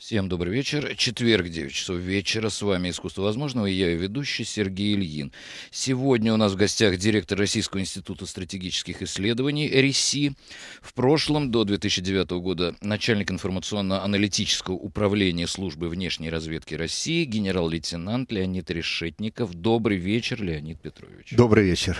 Всем добрый вечер. Четверг, 9 часов вечера. С вами «Искусство возможного» и я, и ведущий Сергей Ильин. Сегодня у нас в гостях директор Российского института стратегических исследований РИСИ. В прошлом, до 2009 года, начальник информационно-аналитического управления службы внешней разведки России, генерал-лейтенант Леонид Решетников. Добрый вечер, Леонид Петрович. Добрый вечер.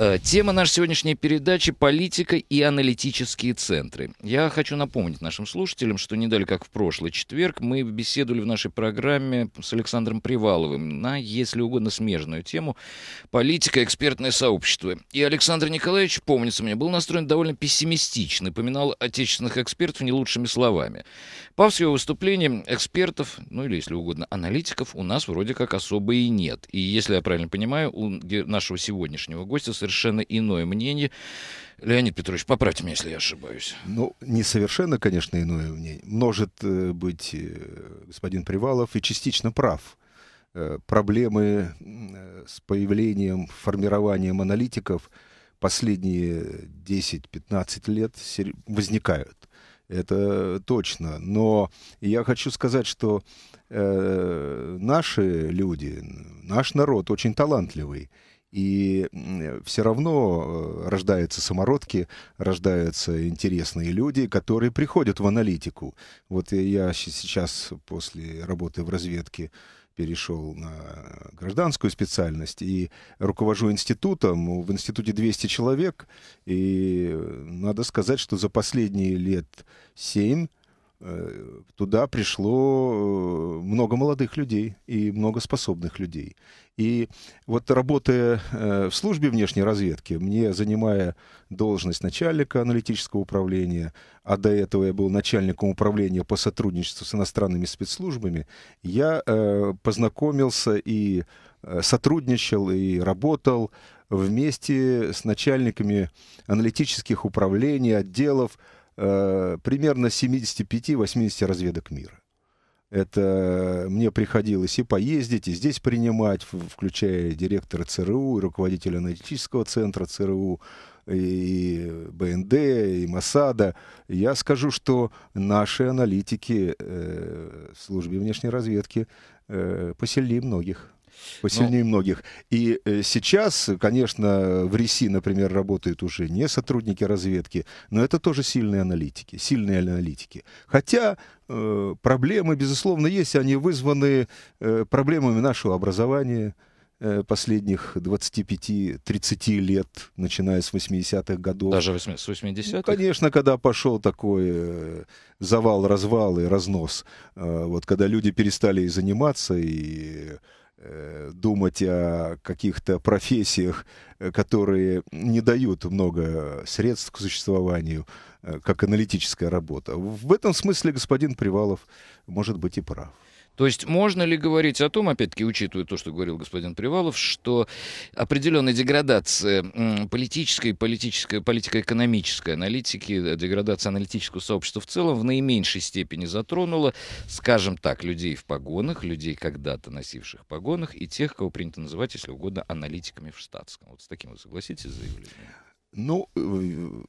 Э, тема нашей сегодняшней передачи – политика и аналитические центры. Я хочу напомнить нашим слушателям, что не как в прошлый четверг мы беседовали в нашей программе с Александром Приваловым на, если угодно, смежную тему «Политика, экспертное сообщество». И Александр Николаевич, помнится мне, был настроен довольно пессимистично и поминал отечественных экспертов не лучшими словами. По всему выступлению экспертов, ну или, если угодно, аналитиков у нас вроде как особо и нет. И, если я правильно понимаю, у нашего сегодняшнего гостя совершенно иное мнение. Леонид Петрович, поправьте меня, если я ошибаюсь. Ну, не совершенно, конечно, иное мнение. Может э, быть, э, господин Привалов и частично прав. Э, проблемы с появлением, формированием аналитиков последние 10-15 лет возникают. Это точно. Но я хочу сказать, что э, наши люди, наш народ очень талантливый и э, все равно э, рождаются самородки, рождаются интересные люди, которые приходят в аналитику. Вот я сейчас после работы в разведке перешел на гражданскую специальность и руковожу институтом. В институте 200 человек, и э, надо сказать, что за последние лет 7 Э, туда пришло э, много молодых людей и много способных людей. И вот работая э, в службе внешней разведки, мне занимая должность начальника аналитического управления, а до этого я был начальником управления по сотрудничеству с иностранными спецслужбами, я познакомился и сотрудничал и работал вместе с начальниками аналитических управлений, отделов, Э, примерно 75-80 разведок мира. Это э, мне приходилось и поездить, и здесь принимать, включая директора ЦРУ, и руководителя аналитического центра ЦРУ, и БНД, и МОСАДА. Я скажу, что наши аналитики э, в службе внешней разведки э, посильнее многих. Посильнее Но... многих. И э, сейчас, конечно, в РИСИ, например, работают уже не сотрудники разведки, но это тоже сильные аналитики, сильные аналитики. Хотя э, проблемы, безусловно, есть, они вызваны э, проблемами нашего образования, э, последних 25-30 лет, начиная с 80-х годов. Даже 80 с 80-х? Ну, конечно, когда пошел такой э, завал, развал и разнос, вот когда люди перестали и заниматься, и Э, думать о каких-то профессиях, э, которые не дают много средств к существованию, э, как аналитическая работа. В этом смысле господин Привалов может быть и прав. То есть можно ли говорить о том, опять-таки учитывая то, что говорил господин Привалов, что определенная деградация политической, политической, политико-экономической аналитики, э, деградация аналитического сообщества в целом в наименьшей степени затронула, скажем так, людей в погонах, людей когда-то носивших погонах и тех, кого принято называть, если угодно, аналитиками в штатском. Вот с таким вы согласитесь заявлением? Ну, э,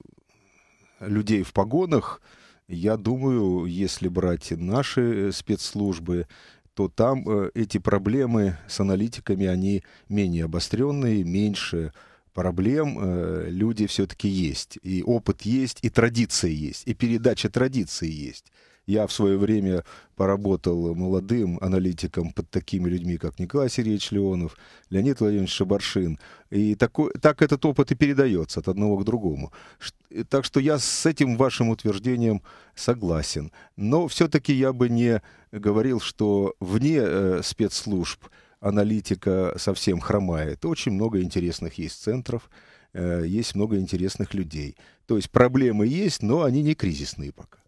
людей в погонах, я думаю, если брать наши э, спецслужбы, то там э, эти проблемы с аналитиками, они менее обостренные, меньше проблем э, люди все-таки есть. И опыт есть, и традиция есть, и передача традиции есть. Я в свое время поработал молодым аналитиком под такими людьми, как Николай Сергеевич Леонов, Леонид Владимирович Шабаршин. И такой, так этот опыт и передается от одного к другому. Так что я с этим вашим утверждением согласен. Но все-таки я бы не говорил, что вне э, спецслужб аналитика совсем хромает. Очень много интересных есть центров, э, есть много интересных людей. То есть проблемы есть, но они не кризисные пока.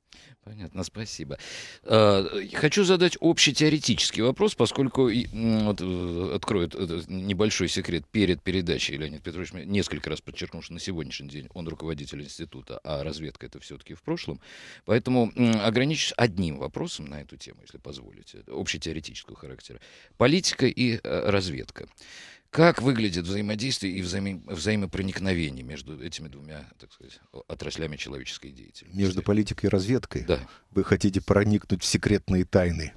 Понятно, спасибо. А, хочу задать общий теоретический вопрос, поскольку вот, э, открою э, небольшой секрет перед передачей Леонид Петрович несколько раз подчеркнул, что на сегодняшний день он руководитель института, а разведка это все-таки в прошлом. Поэтому ограничусь одним вопросом на эту тему, если позволите, общетеоретического характера. Политика и э, разведка. Как выглядит взаимодействие и взаим... взаимопроникновение между этими двумя, так сказать, отраслями человеческой деятельности? Между политикой и разведкой? Да. Вы хотите проникнуть в секретные тайны?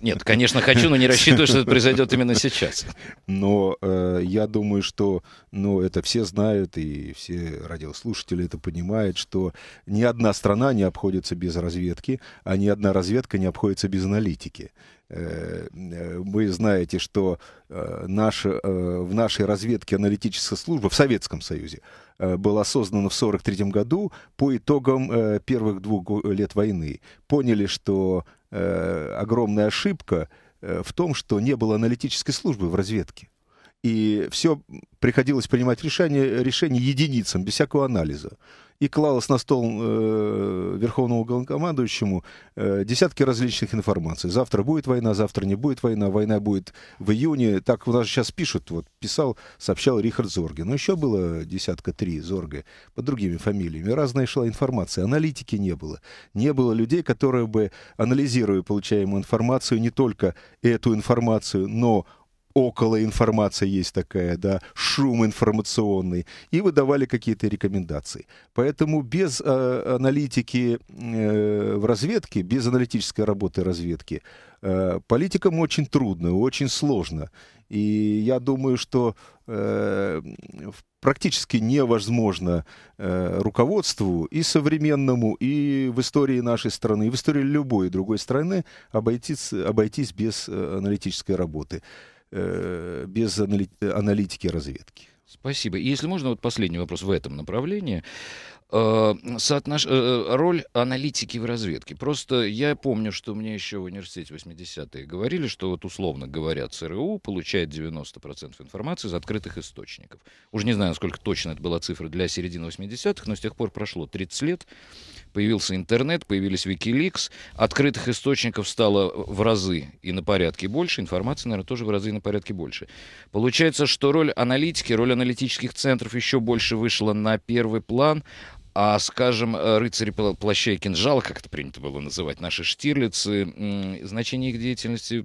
Нет, конечно, хочу, но не рассчитываю, что это произойдет именно сейчас. Но э, я думаю, что ну, это все знают, и все радиослушатели это понимают, что ни одна страна не обходится без разведки, а ни одна разведка не обходится без аналитики. Э, э, вы знаете, что э, наш, в нашей разведке аналитическая служба в Советском Союзе была создана в 1943 году по итогам первых двух лет войны. Поняли, что огромная ошибка в том, что не было аналитической службы в разведке. И все приходилось принимать решение, решение единицам, без всякого анализа и клалось на стол э, верховному главнокомандующему э, десятки различных информаций. Завтра будет война, завтра не будет война, война будет в июне. Так у нас сейчас пишут, вот писал, сообщал Рихард Зорге. Но еще было десятка три Зорге под другими фамилиями. Разная шла информация, аналитики не было. Не было людей, которые бы, анализируя получаемую информацию, не только эту информацию, но около информация есть такая, да, шум информационный, и выдавали какие-то рекомендации. Поэтому без э, аналитики э, в разведке, без аналитической работы разведки, э, политикам очень трудно, очень сложно. И я думаю, что э, практически невозможно э, руководству и современному, и в истории нашей страны, и в истории любой другой страны обойтись, обойтись без э, аналитической работы. Э, без аналитики разведки. Спасибо. И если можно, вот последний вопрос в этом направлении. Э, соотнош... Э, роль аналитики в разведке. Просто я помню, что мне еще в университете 80-е говорили, что вот условно говоря, ЦРУ получает 90% информации из открытых источников. Уже не знаю, насколько точно это была цифра для середины 80-х, но с тех пор прошло 30 лет появился интернет, появились Wikileaks, открытых источников стало в разы и на порядке больше, информации, наверное, тоже в разы и на порядке больше. Получается, что роль аналитики, роль аналитических центров еще больше вышла на первый план, а, скажем, э, рыцари плаща и кинжала, как это принято было называть, наши штирлицы, значение их деятельности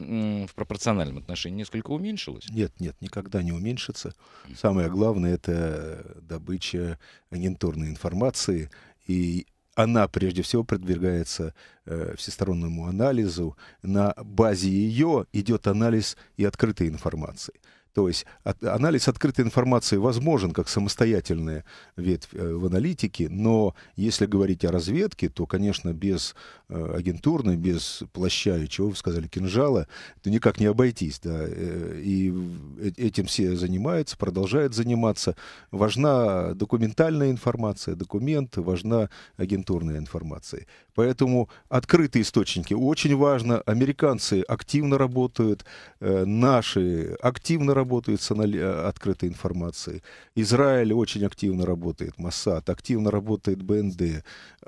в пропорциональном отношении несколько уменьшилось? Нет, нет, никогда не уменьшится. Самое главное — это добыча агентурной информации и она прежде всего продвигается э, всестороннему анализу. На базе ее идет анализ и открытой информации. То есть от, анализ открытой информации возможен как самостоятельная ветвь э, в аналитике, но если говорить о разведке, то, конечно, без э, агентурной, без плаща и, чего вы сказали, кинжала, то никак не обойтись. Да? Э, и э, этим все занимаются, продолжают заниматься. Важна документальная информация, документ, важна агентурная информация. Поэтому открытые источники очень важно. Американцы активно работают, э, наши активно работают работают с анали... Э, открытой информацией. Израиль очень активно работает, Моссад, активно работает БНД,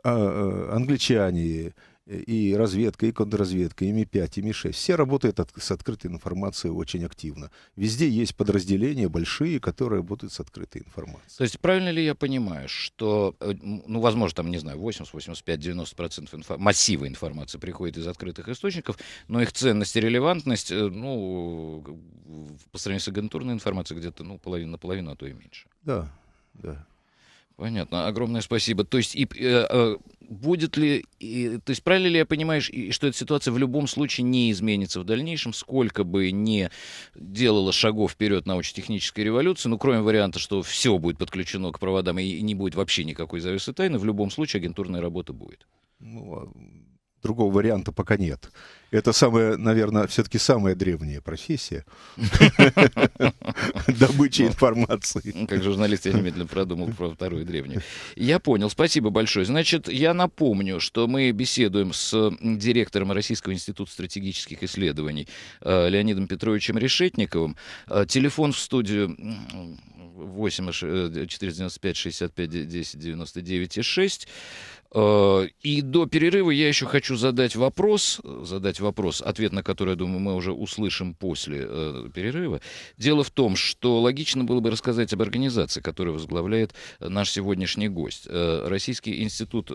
а, э, англичане, и разведка, и контрразведка, и МИ-5, и МИ-6. Все работают от, с открытой информацией очень активно. Везде есть подразделения большие, которые работают с открытой информацией. То есть правильно ли я понимаю, что, э, ну, возможно, там, не знаю, 80, 85, 90 процентов инфо- массива информации приходит из открытых источников, но их ценность и релевантность, э, ну, по сравнению с агентурной информацией, где-то, ну, половина на половину, а то и меньше. Да, да. Понятно. Огромное спасибо. То есть и, э, э, будет ли, и, то есть правильно ли я понимаю, что эта ситуация в любом случае не изменится в дальнейшем, сколько бы не делала шагов вперед научно-технической революции, ну кроме варианта, что все будет подключено к проводам и не будет вообще никакой завесы тайны, в любом случае агентурная работа будет. Ну, а другого варианта пока нет. Это самая, наверное, все-таки самая древняя профессия. Добыча ну, информации. Ну, как журналист я немедленно продумал про вторую древнюю. Я понял. Спасибо большое. Значит, я напомню, что мы беседуем с директором Российского института стратегических исследований э, Леонидом Петровичем Решетниковым. Э, телефон в студию 8 495 65 10 99 и 6. Э, и до перерыва я еще хочу задать вопрос, э, задать вопрос, ответ на который, я думаю, мы уже услышим после э, перерыва. Дело в том, что логично было бы рассказать об организации, которую возглавляет наш сегодняшний гость. Российский институт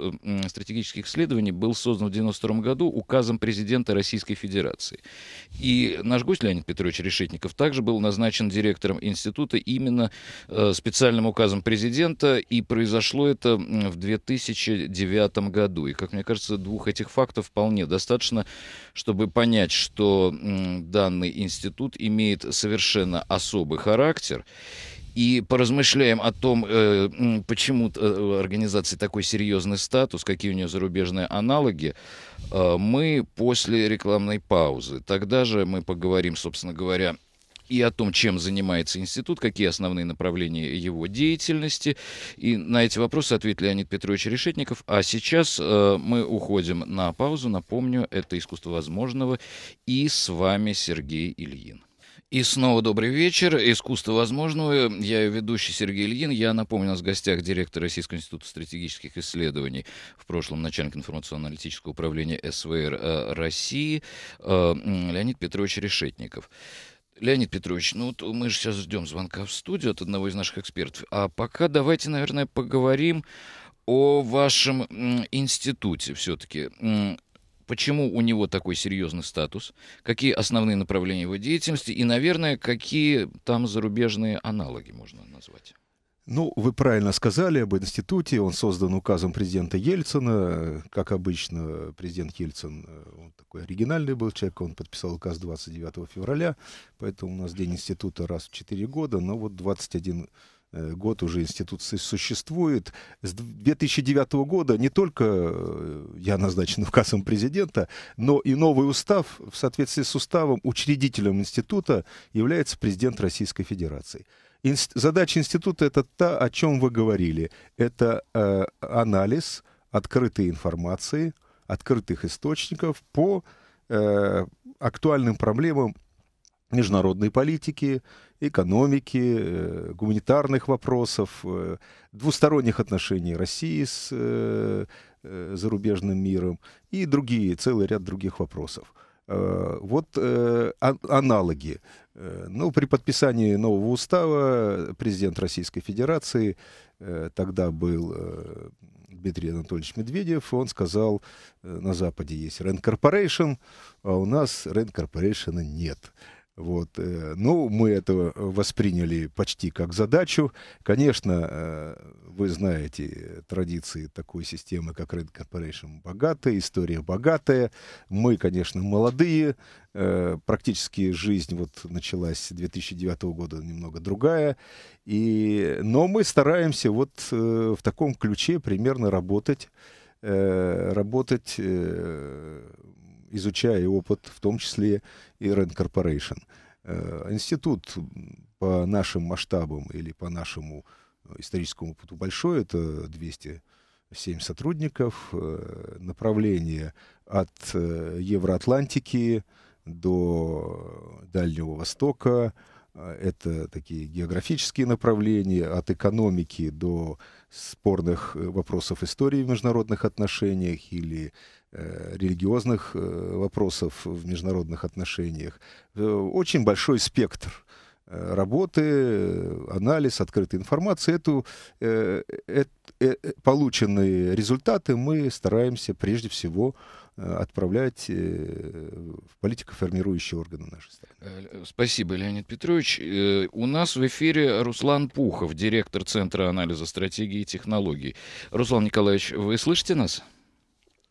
стратегических исследований был создан в 1992 году указом президента Российской Федерации. И наш гость Леонид Петрович Решетников также был назначен директором института именно специальным указом президента, и произошло это в 2009 1989 году. И, как мне кажется, двух этих фактов вполне достаточно, чтобы понять, что данный институт имеет совершенно особый характер и поразмышляем о том, э, почему э, организации такой серьезный статус, какие у нее зарубежные аналоги, э, мы после рекламной паузы. Тогда же мы поговорим, собственно говоря, и о том, чем занимается институт, какие основные направления его деятельности. И на эти вопросы ответил Леонид Петрович Решетников. А сейчас э, мы уходим на паузу. Напомню, это «Искусство возможного» и с вами Сергей Ильин. И снова добрый вечер. Искусство возможного. Я ведущий Сергей Ильин. Я напомню, у нас в гостях директор Российского института стратегических исследований, в прошлом начальник информационно-аналитического управления СВР э, России э, Леонид Петрович Решетников. Леонид Петрович, ну вот мы же сейчас ждем звонка в студию от одного из наших экспертов. А пока давайте, наверное, поговорим о вашем институте все-таки. Почему у него такой серьезный статус? Какие основные направления его деятельности? И, наверное, какие там зарубежные аналоги можно назвать? Ну, вы правильно сказали об институте. Он создан указом президента Ельцина. Как обычно, президент Ельцин, э, он такой оригинальный был человек, он подписал указ 29 февраля, поэтому у нас День института раз в 4 года, но вот 21 э, год уже институт существует. С 2009 года не только э, я назначен указом президента, но и новый устав в соответствии с уставом учредителем института является президент Российской Федерации инст, задача института это та, о чем вы говорили. Это э, анализ открытой информации, открытых источников по э, актуальным проблемам международной политики, экономики, э, гуманитарных вопросов, э, двусторонних отношений России с э, э зарубежным миром и другие, целый ряд других вопросов. Э, вот э, аналоги. Э, ну, при подписании нового устава президент Российской Федерации, тогда был Дмитрий Анатольевич Медведев, он сказал, на Западе есть Rand Corporation, а у нас Rand Corporation нет. Вот. Э, ну, мы это э, восприняли почти как задачу. Конечно, э, вы знаете, традиции такой системы, как Red Corporation, богатая, история богатая. Мы, конечно, молодые. Практически жизнь вот началась с 2009 года немного другая. И... Но мы стараемся вот в таком ключе примерно работать работать изучая опыт, в том числе и Rand Corporation. Э, институт по нашим масштабам или по нашему э, историческому опыту большой, это 207 сотрудников, э, направление от Евроатлантики до Дальнего Востока. Это такие географические направления, от экономики до спорных вопросов истории в международных отношениях или Э, религиозных э, вопросов в международных отношениях. Э, очень большой спектр работы, анализ открытой информации. Эту, э, э, полученные результаты мы стараемся прежде всего отправлять в формирующие органы нашей страны. Спасибо, Леонид Петрович. У нас в эфире Руслан Пухов, директор Центра анализа стратегии и технологий. Руслан Николаевич, вы слышите нас?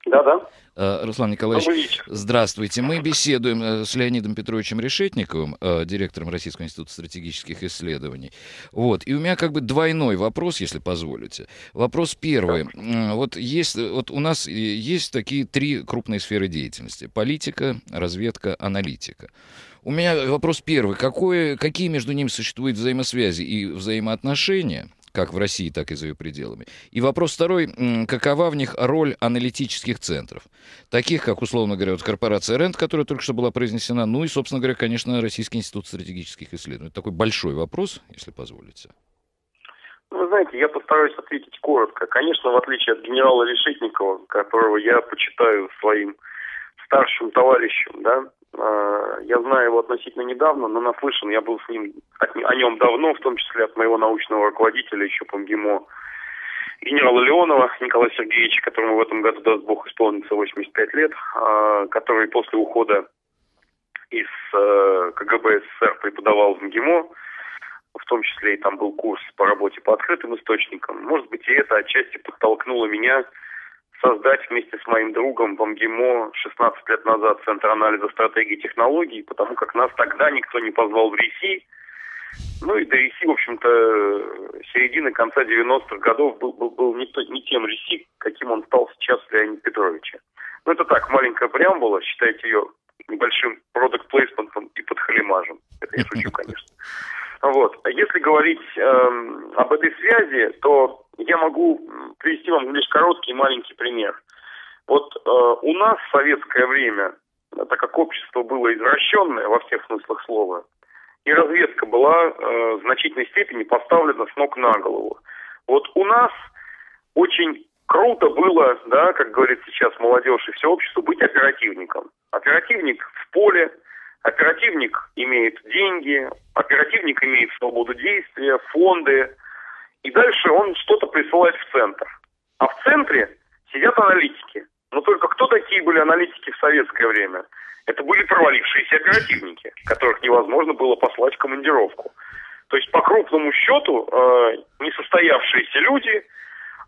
Да-да. Э, Руслан Николаевич, здравствуйте. Мы беседуем э, с Леонидом Петровичем Решетниковым, э, директором Российского института стратегических исследований. Вот. И у меня как бы двойной вопрос, если позволите. Вопрос первый. Вот, есть, вот у нас есть такие три крупные сферы деятельности. Политика, разведка, аналитика. У меня вопрос первый. Какое, какие между ними существуют взаимосвязи и взаимоотношения – как в России, так и за ее пределами. И вопрос второй, какова в них роль аналитических центров, таких как, условно говоря, вот корпорация РЕНД, которая только что была произнесена, ну и, собственно говоря, конечно, Российский институт стратегических исследований. Такой большой вопрос, если позволите. Ну, вы знаете, я постараюсь ответить коротко. Конечно, в отличие от генерала Решетникова, которого я почитаю своим старшим товарищем, да, а, я знаю его относительно недавно, но наслышан. Я был с ним о нем давно, в том числе от моего научного руководителя еще по МГИМО генерала Леонова Николая Сергеевича, которому в этом году, даст Бог, исполнится 85 лет, а, который после ухода из э, КГБ СССР преподавал в МГИМО, в том числе и там был курс по работе по открытым источникам. Может быть, и это отчасти подтолкнуло меня создать вместе с моим другом в МГИМО 16 лет назад Центр анализа стратегии и технологий, потому как нас тогда никто не позвал в РИСИ. Ну и до РИСИ, в общем-то, середины конца 90-х годов был, был, был не, то, не тем РИСИ, каким он стал сейчас Леонид Петровича. Ну это так, маленькая преамбула, считайте ее небольшим продукт-плейсментом и подхалимажем. Это я шучу, конечно. Вот. А если говорить эм, об этой связи, то я могу привести вам лишь короткий маленький пример. Вот э, у нас в советское время, э, так как общество было извращенное во всех смыслах слова, и разведка была э, в значительной степени поставлена с ног на голову. Вот у нас очень круто было, да, как говорит сейчас молодежь и все общество, быть оперативником. Оперативник в поле, оперативник имеет деньги, оперативник имеет свободу действия, фонды – и дальше он что-то присылает в центр. А в центре сидят аналитики. Но только кто такие были аналитики в советское время? Это были провалившиеся оперативники, которых невозможно было послать в командировку. То есть, по крупному счету, э, несостоявшиеся люди,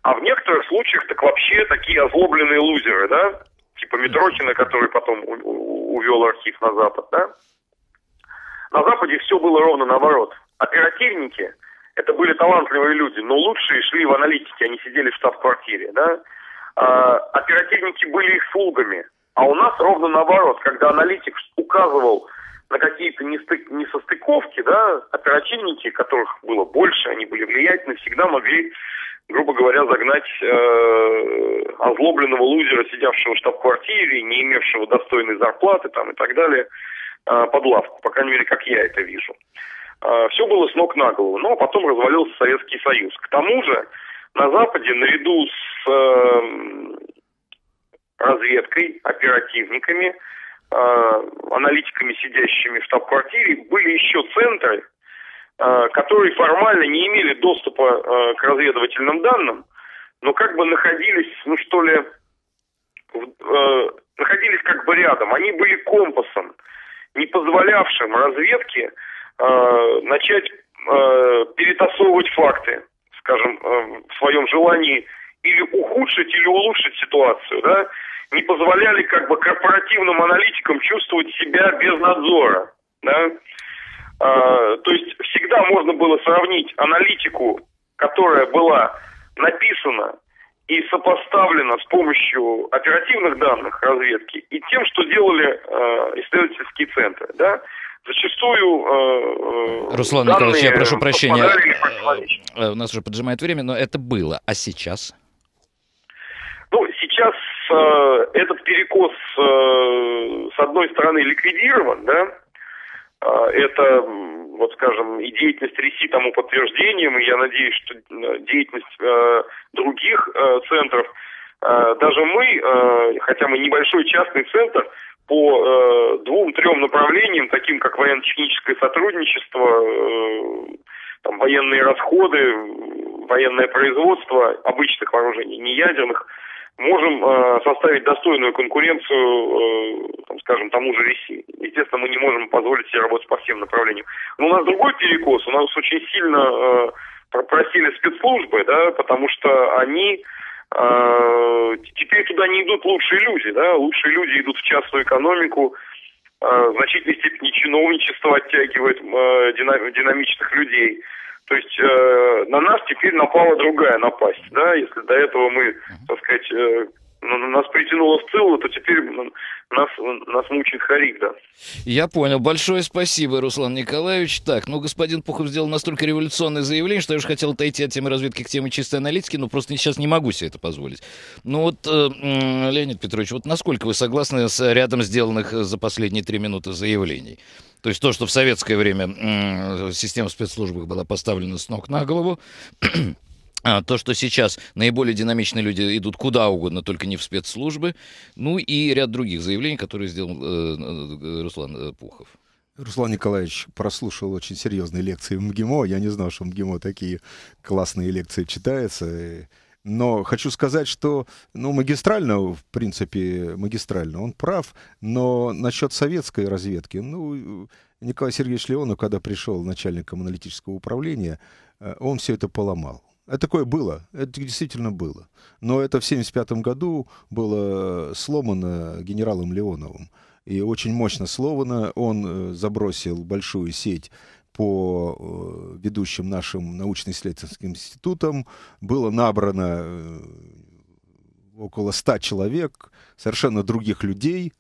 а в некоторых случаях так вообще такие озлобленные лузеры, да? Типа Митрохина, который потом у- у- увел архив на Запад, да? На Западе все было ровно наоборот. Оперативники – это были талантливые люди, но лучшие шли в аналитике, они сидели в штаб-квартире. Да? А, оперативники были их слугами. А у нас ровно наоборот, когда аналитик указывал на какие-то несостыковки, да, оперативники, которых было больше, они были влиятельны, всегда могли, грубо говоря, загнать э, озлобленного лузера, сидевшего в штаб-квартире, не имевшего достойной зарплаты там, и так далее, э, под лавку. По крайней мере, как я это вижу. А, все было с ног на голову. Но потом развалился Советский Союз. К тому же на Западе наряду с э, разведкой, оперативниками, э, аналитиками, сидящими в штаб-квартире, были еще центры, э, которые формально не имели доступа э, к разведывательным данным, но как бы находились, ну что ли, в, э, находились как бы рядом. Они были компасом, не позволявшим разведке Э, начать э, перетасовывать факты, скажем, э, в своем желании или ухудшить, или улучшить ситуацию, да, не позволяли как бы корпоративным аналитикам чувствовать себя без надзора, да. то есть всегда можно было сравнить аналитику, которая была написана и сопоставлена с помощью оперативных данных разведки и тем, что делали э, исследовательские центры. Да? зачастую... Э, э, Руслан Николаевич, я прошу прощения, э, э, у нас уже поджимает время, но это было. А сейчас? Ну, сейчас э, этот перекос, э, с одной стороны, ликвидирован, да, это, вот скажем, и деятельность РИСИ тому подтверждением, и я надеюсь, что деятельность э, других э, центров, э, даже мы, э, хотя мы небольшой частный центр, по э, двум-трем направлениям, таким как военно-техническое сотрудничество, э, там, военные расходы, военное производство обычных вооружений, не ядерных, можем э, составить достойную конкуренцию, э, там, скажем, тому же России. Естественно, мы не можем позволить себе работать по всем направлениям. Но у нас другой перекос, у нас очень сильно э, просили спецслужбы, да, потому что они а, теперь туда не идут лучшие люди, да, лучшие люди идут в частную экономику, а, в значительной степени чиновничество оттягивает а, динамичных людей. То есть э, на нас теперь напала другая напасть, да, если до этого мы, так сказать, э, ну, нас притянуло в целую, то теперь нас, нас мучает Харик, да. Я понял. Большое спасибо, Руслан Николаевич. Так, ну, господин Пухов сделал настолько революционное заявление, что я уже хотел отойти от темы разведки к теме чистой аналитики, но просто сейчас не могу себе это позволить. Ну вот, э, Леонид Петрович, вот насколько вы согласны с рядом сделанных э, за последние три минуты заявлений? То есть то, что в советское время э, система спецслужб была поставлена с ног на голову, а, то, что сейчас наиболее динамичные люди идут куда угодно, только не в спецслужбы, ну и ряд других заявлений, которые сделал э, э, э Руслан э, Пухов. Руслан Николаевич прослушал очень серьезные лекции в МГИМО. Я не знал, что в МГИМО такие классные лекции читаются. Но хочу сказать, что ну, магистрально, в принципе, магистрально он прав, но насчет советской разведки, ну, Николай Сергеевич Леонов, когда пришел начальником аналитического управления, он все это поломал это а такое было, это действительно было. Но это в 1975 году было э, сломано генералом Леоновым. И очень мощно сломано. Он э, забросил большую сеть по э, ведущим нашим научно-исследовательским институтам. Было набрано около ста человек, совершенно других людей,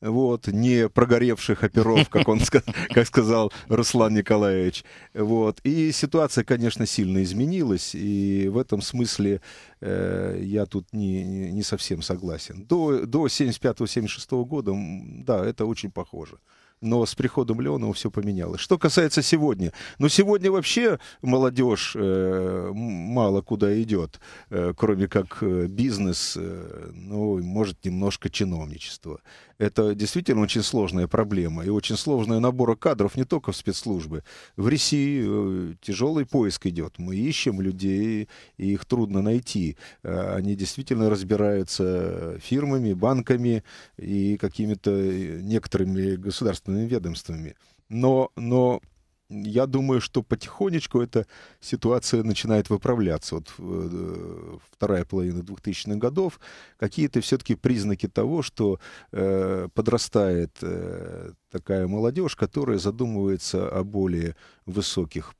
вот, не прогоревших оперов, как он как сказал Руслан Николаевич. Вот. И ситуация, конечно, сильно изменилась, и в этом смысле э, я тут не, не совсем согласен. До, до 75-76 года, да, это очень похоже но с приходом Леонова все поменялось. Что касается сегодня, ну сегодня вообще молодежь э, мало куда идет, э, кроме как э, бизнес, э, ну может немножко чиновничество. Это действительно очень сложная проблема и очень сложный набор кадров не только в спецслужбы. В России э, тяжелый поиск идет. Мы ищем людей, и их трудно найти. Э, они действительно разбираются фирмами, банками и какими-то э, некоторыми государственными ведомствами. Но, но я думаю, что потихонечку эта ситуация начинает выправляться. Вот э, вторая половина 2000-х годов, какие-то все-таки признаки того, что э, подрастает э, такая молодежь, которая задумывается о более высоких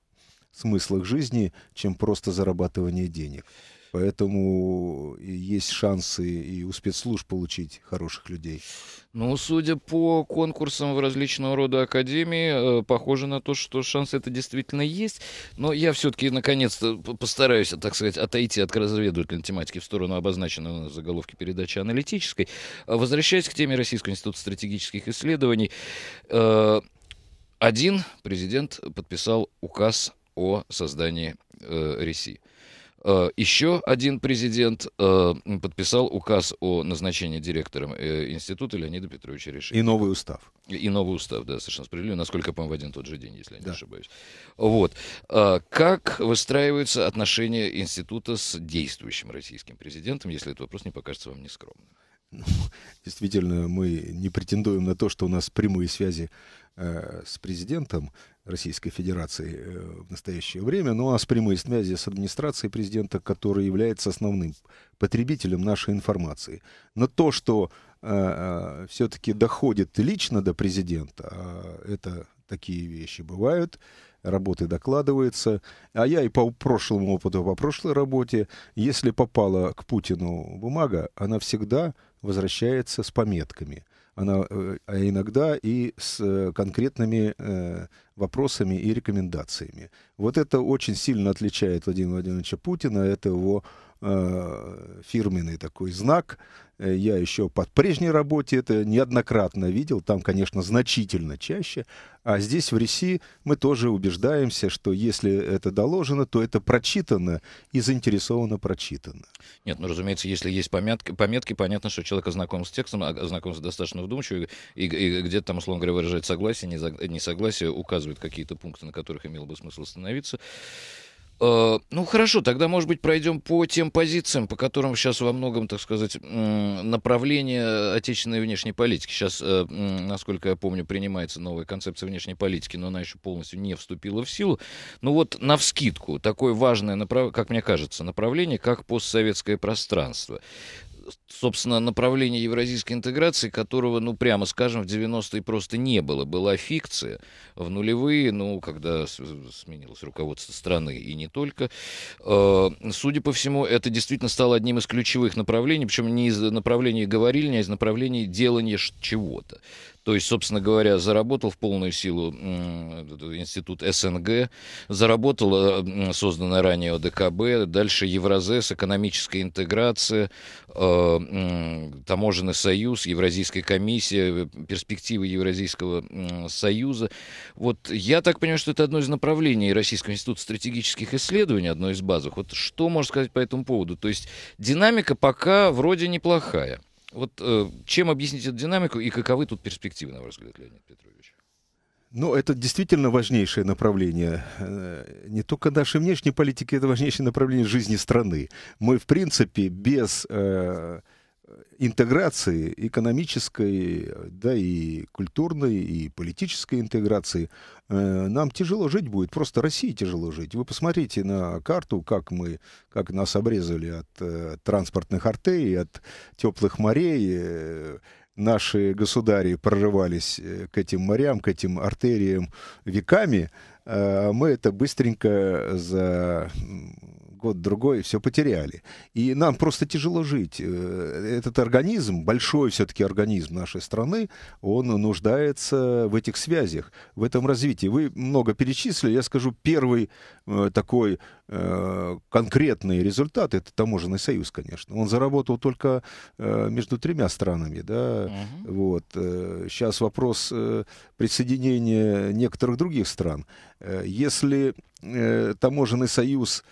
смыслах жизни, чем просто зарабатывание денег. Поэтому есть шансы и у спецслужб получить хороших людей. Ну, судя по конкурсам в различного рода академии, э, похоже на то, что шансы это действительно есть. Но я все-таки, наконец-то, постараюсь, так сказать, отойти от разведывательной тематики в сторону обозначенной на заголовке передачи аналитической. Э, возвращаясь к теме Российского института стратегических исследований, э, один президент подписал указ о создании э, РИСИ. Э, Еще один президент э, подписал указ о назначении директором э, института Леонида Петровича Решетникова. И новый устав. И новый устав, да, совершенно справедливо. Насколько, по-моему, в один тот же день, если я не да. ошибаюсь. Вот. А как выстраиваются отношения института с действующим российским президентом, если этот вопрос не покажется вам нескромным? Ну, действительно, мы не претендуем на то, что у нас прямые связи э, с президентом. Российской Федерации э, в настоящее время, ну а с прямой связи с администрацией президента, который является основным потребителем нашей информации. Но то, что э, э все-таки доходит лично до президента, а это такие вещи бывают, работы докладываются, А я и по прошлому опыту, по прошлой работе, если попала к Путину бумага, она всегда возвращается с пометками – она, э, а иногда и с э, конкретными э, вопросами и рекомендациями. Вот это очень сильно отличает Владимира Владимировича Путина, это его Э, фирменный такой знак. Э, я еще под прежней работе это неоднократно видел, там, конечно, значительно чаще. А здесь в РИСИ мы тоже убеждаемся, что если это доложено, то это прочитано и заинтересованно прочитано. Нет, ну, разумеется, если есть пометки, пометки понятно, что человек ознаком с текстом, а, ознаком достаточно вдумчиво, и, и где-то там, условно говоря, выражает согласие, не согласие указывает какие-то пункты, на которых имело бы смысл остановиться. Э, ну хорошо, тогда, может быть, пройдем по тем позициям, по которым сейчас во многом, так сказать, направление отечественной внешней политики. Сейчас, э, насколько я помню, принимается новая концепция внешней политики, но она еще полностью не вступила в силу. Ну вот, на вскидку такое важное, направ, как мне кажется, направление, как постсоветское пространство собственно, направление евразийской интеграции, которого, ну, прямо скажем, в 90-е просто не было. Была фикция. В нулевые, ну, когда сменилось руководство страны и не только, э, судя по всему, это действительно стало одним из ключевых направлений, причем не из направления говорильни, а из направления делания чего-то. То есть, собственно говоря, заработал в полную силу институт СНГ, заработал э, созданное ранее ОДКБ, дальше Евразес, экономическая интеграция, э, таможенный союз, Евразийская комиссия, э, перспективы Евразийского союза. Вот я так понимаю, что это одно из направлений Российского института стратегических исследований, одно из базовых. Вот что можно сказать по этому поводу? То есть динамика пока вроде неплохая. Вот э, чем объяснить эту динамику и каковы тут перспективы, на ваш взгляд, Леонид Петрович? Ну, это действительно важнейшее направление. Э, не только нашей внешней политики, это важнейшее направление жизни страны. Мы, в принципе, без э, интеграции экономической, да и культурной, и политической интеграции э, нам тяжело жить будет. Просто России тяжело жить. Вы посмотрите на карту, как мы, как нас обрезали от э, транспортных артей, от теплых морей. Э, наши государи прорывались э, к этим морям, к этим артериям веками, э, мы это быстренько за год-другой, все потеряли. И нам просто тяжело жить. Э, этот организм, большой все-таки организм нашей страны, он нуждается в этих связях, в этом развитии. Вы много перечислили, я скажу, первый э, такой э, конкретный результат это таможенный союз, конечно. Он заработал только между тремя странами, да, угу. вот. Сейчас вопрос присоединения некоторых других стран. Если таможенный союз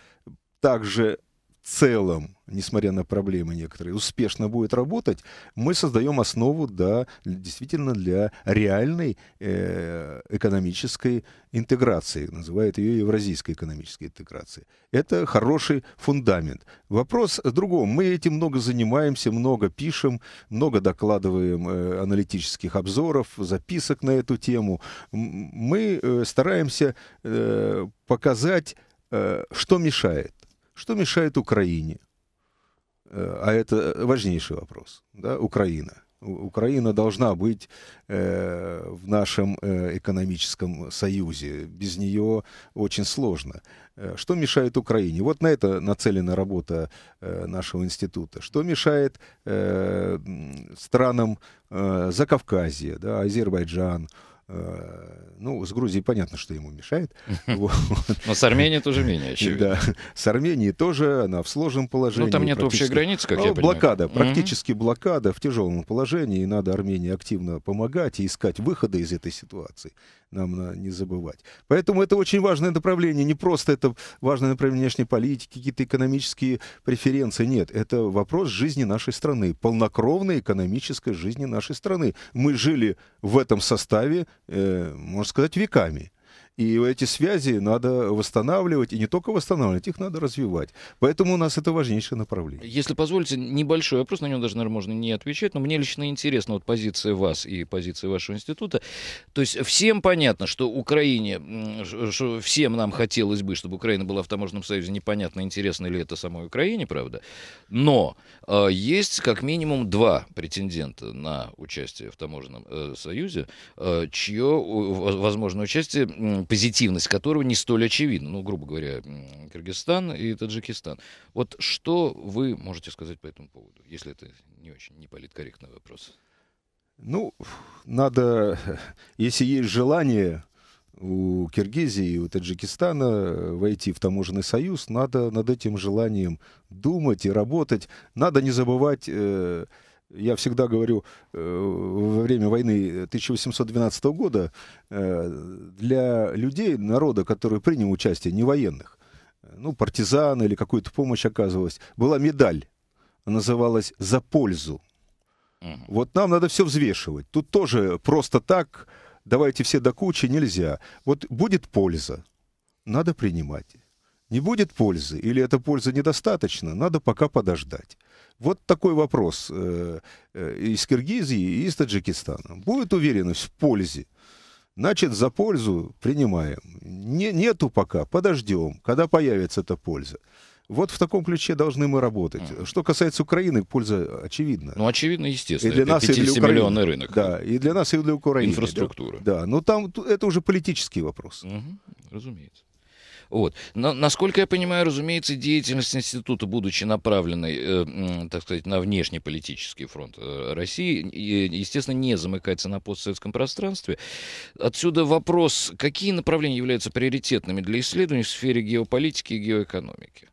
также в целом, несмотря на проблемы некоторые, успешно будет работать, мы создаем основу да, действительно для реальной э, экономической интеграции, называют ее евразийской экономической интеграцией. Это хороший фундамент. Вопрос в другом. Мы этим много занимаемся, много пишем, много докладываем э, аналитических обзоров, записок на эту тему. Мы э, стараемся э, показать, э, что мешает что мешает Украине? Э, а это э, важнейший вопрос. Да? Украина. Украина должна быть э, в нашем э, экономическом союзе. Без нее очень сложно. Э, что мешает Украине? Вот на это нацелена работа э, нашего института. Что мешает э, странам э, Закавказья, да, Азербайджан, э, Э, ну, с Грузией понятно, что ему мешает. Но с Арменией тоже менее очевидно. Да, с Арменией тоже, она в сложном положении. Ну, там нет общей границы, как ну, я понимаю. Блокада, практически блокада в тяжелом положении, и надо Армении активно помогать и искать выходы из этой ситуации нам надо не забывать. Поэтому это очень важное направление. Не просто это важное направление внешней политики, какие-то экономические преференции. Нет, это вопрос жизни нашей страны, полнокровной экономической жизни нашей страны. Мы жили в этом составе, э, можно сказать, веками. И эти связи надо восстанавливать, и не только восстанавливать, их надо развивать. Поэтому у нас это важнейшее направление. Если позволите, небольшой вопрос, на него даже, наверное, можно не отвечать, но мне лично интересна вот позиция вас и позиция вашего института. То есть всем понятно, что Украине, что всем нам хотелось бы, чтобы Украина была в таможенном союзе, непонятно, интересно ли это самой Украине, правда, но э, есть как минимум два претендента на участие в таможенном э, союзе, э, чье возможное участие позитивность которого не столь очевидна. Ну, грубо говоря, Кыргызстан и Таджикистан. Вот что вы можете сказать по этому поводу, если это не очень неполиткорректный вопрос? Ну, надо, если есть желание у Киргизии и у Таджикистана э, войти в таможенный союз, надо над этим желанием думать и работать. Надо не забывать э, я всегда говорю, э, во время войны 1812 года э, для людей, народа, который принял участие, не военных, э, ну, партизан или какую-то помощь оказывалась, была медаль. называлась «За пользу». Угу. Вот нам надо все взвешивать. Тут тоже просто так, давайте все до кучи, нельзя. Вот будет польза, надо принимать. Не будет пользы или эта польза недостаточна, надо пока подождать. Вот такой вопрос э, э, из Киргизии и из Таджикистана. Будет уверенность в пользе? Значит, за пользу принимаем. Не, нету пока, подождем, когда появится эта польза. Вот в таком ключе должны мы работать. Что касается Украины, польза очевидна. Ну, очевидно, естественно. И для нас, и для Украины. рынок. Да, и для нас, и для Украины. Инфраструктура. Да, да. но там это уже политический вопрос. Угу, разумеется. Вот. Но, насколько я понимаю, разумеется, деятельность института, будучи направленной, э, так сказать, на внешнеполитический фронт э, России, естественно, не замыкается на постсоветском пространстве. Отсюда вопрос, какие направления являются приоритетными для исследований в сфере геополитики и геоэкономики?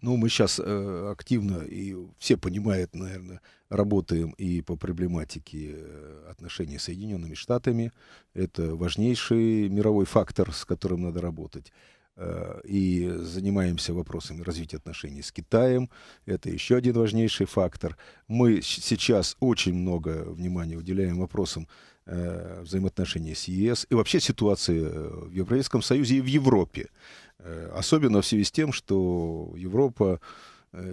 Ну, мы сейчас э, активно, и все понимают, наверное, работаем и по проблематике э, отношений с Соединенными Штатами. Это важнейший мировой фактор, с которым надо работать. Э, и занимаемся вопросами развития отношений с Китаем. Это еще один важнейший фактор. Мы сейчас очень много внимания уделяем вопросам э, взаимоотношений с ЕС и вообще ситуации э, в Европейском Союзе и в Европе. Особенно в связи с тем, что Европа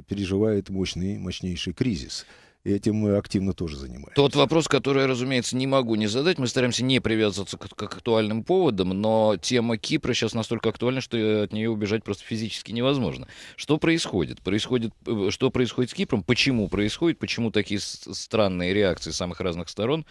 переживает мощный, мощнейший кризис и этим мы активно тоже занимаемся. Тот вопрос, который я, разумеется, не могу не задать, мы стараемся не привязываться к, к актуальным поводам, но тема Кипра сейчас настолько актуальна, что э, от нее убежать просто физически невозможно. Что происходит? происходит э, что происходит с Кипром? Почему происходит? Почему такие странные реакции самых разных сторон?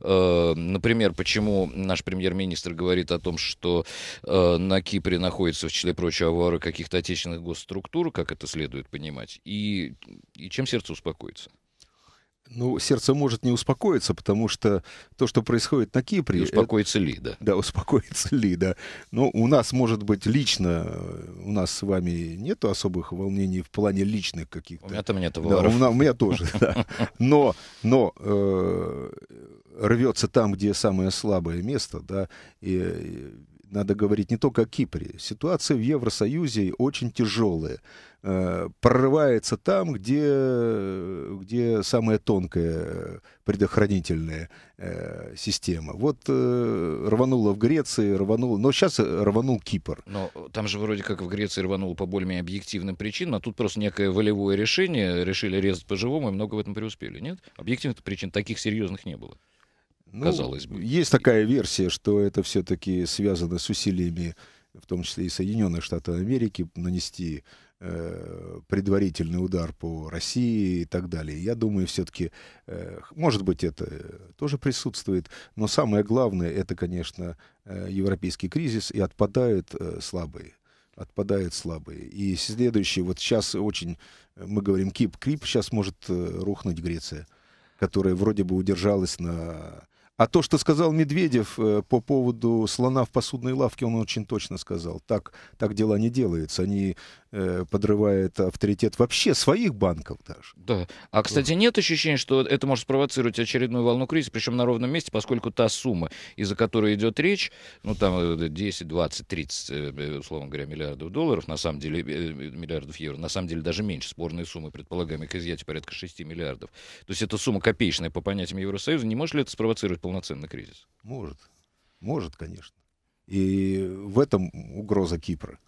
Э, например, почему наш премьер-министр говорит о том, что на Кипре находится в числе прочего, авары каких-то отечественных госструктур, как это следует понимать, и, и чем сердце успокоится? Ну, сердце может не успокоиться, потому что то, что происходит на Кипре... И э, успокоится это, ли, да? Да, успокоится ли, да. Но ну, у нас, может быть, лично, э, у нас с вами нет особых волнений в плане личных каких-то... У меня там нет волнений. Да, у, у меня тоже, да. Но, но э, рвется там, где самое слабое место, да, и э, надо говорить не только о Кипре. Ситуация в Евросоюзе очень тяжелая. Э, прорывается там, где, где самая тонкая предохранительная э, система. Вот э, рвануло в Греции, рвануло... Но сейчас рванул Кипр. Но там же вроде как в Греции рвануло по более объективным причинам, а тут просто некое волевое решение, решили резать по-живому и много в этом преуспели. Нет? Объективных причин таких серьезных не было ну, казалось бы. Есть такая версия, что это все-таки связано с усилиями, в том числе и Соединенных Штатов Америки, нанести э, предварительный удар по России и так далее. Я думаю, все-таки, э, может быть, это тоже присутствует, но самое главное, это, конечно, э, европейский кризис, и отпадают э, слабые отпадают слабые. И следующий, вот сейчас очень, э, мы говорим, кип, крип, сейчас может э, рухнуть Греция, которая вроде бы удержалась на а то, что сказал Медведев э, по поводу слона в посудной лавке, он очень точно сказал. Так, так дела не делаются. Они э, подрывают авторитет вообще своих банков даже. Да. А, кстати, нет ощущения, что это может спровоцировать очередную волну кризиса, причем на ровном месте, поскольку та сумма, из-за которой идет речь, ну там 10, 20, 30, условно говоря, миллиардов долларов, на самом деле, э, миллиардов евро, на самом деле даже меньше. Спорные суммы, предполагаемых изъятий порядка 6 миллиардов. То есть эта сумма копеечная по понятиям Евросоюза. Не может ли это спровоцировать полноценный кризис? Может. Может, конечно. И в этом угроза Кипра.